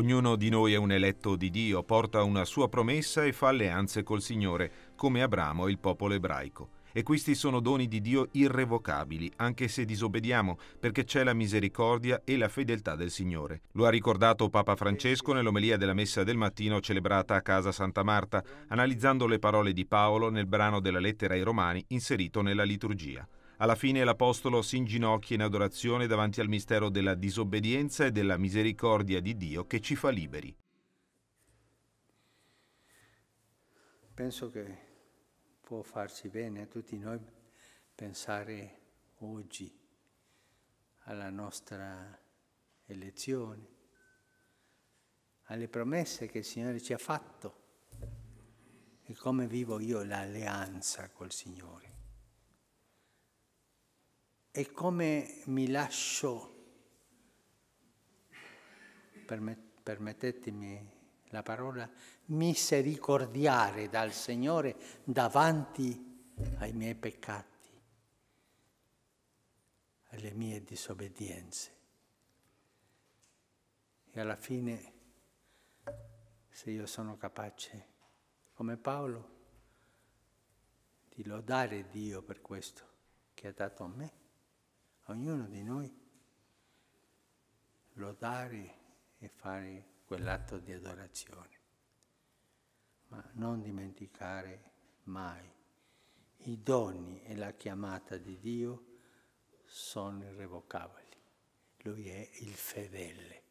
Ognuno di noi è un eletto di Dio, porta una sua promessa e fa alleanze col Signore, come Abramo e il popolo ebraico. E questi sono doni di Dio irrevocabili, anche se disobbediamo, perché c'è la misericordia e la fedeltà del Signore. Lo ha ricordato Papa Francesco nell'omelia della messa del mattino celebrata a casa Santa Marta, analizzando le parole di Paolo nel brano della lettera ai Romani inserito nella liturgia. Alla fine l'Apostolo si inginocchia in adorazione davanti al mistero della disobbedienza e della misericordia di Dio che ci fa liberi. Penso che può farci bene a tutti noi pensare oggi alla nostra elezione, alle promesse che il Signore ci ha fatto e come vivo io l'alleanza col Signore e come mi lascio, permettetemi la parola, misericordiare dal Signore davanti ai miei peccati, alle mie disobbedienze. E alla fine, se io sono capace, come Paolo, di lodare Dio per questo che ha dato a me, ognuno di noi, lodare e fare quell'atto di adorazione, ma non dimenticare mai i doni e la chiamata di Dio sono irrevocabili. Lui è il fedele.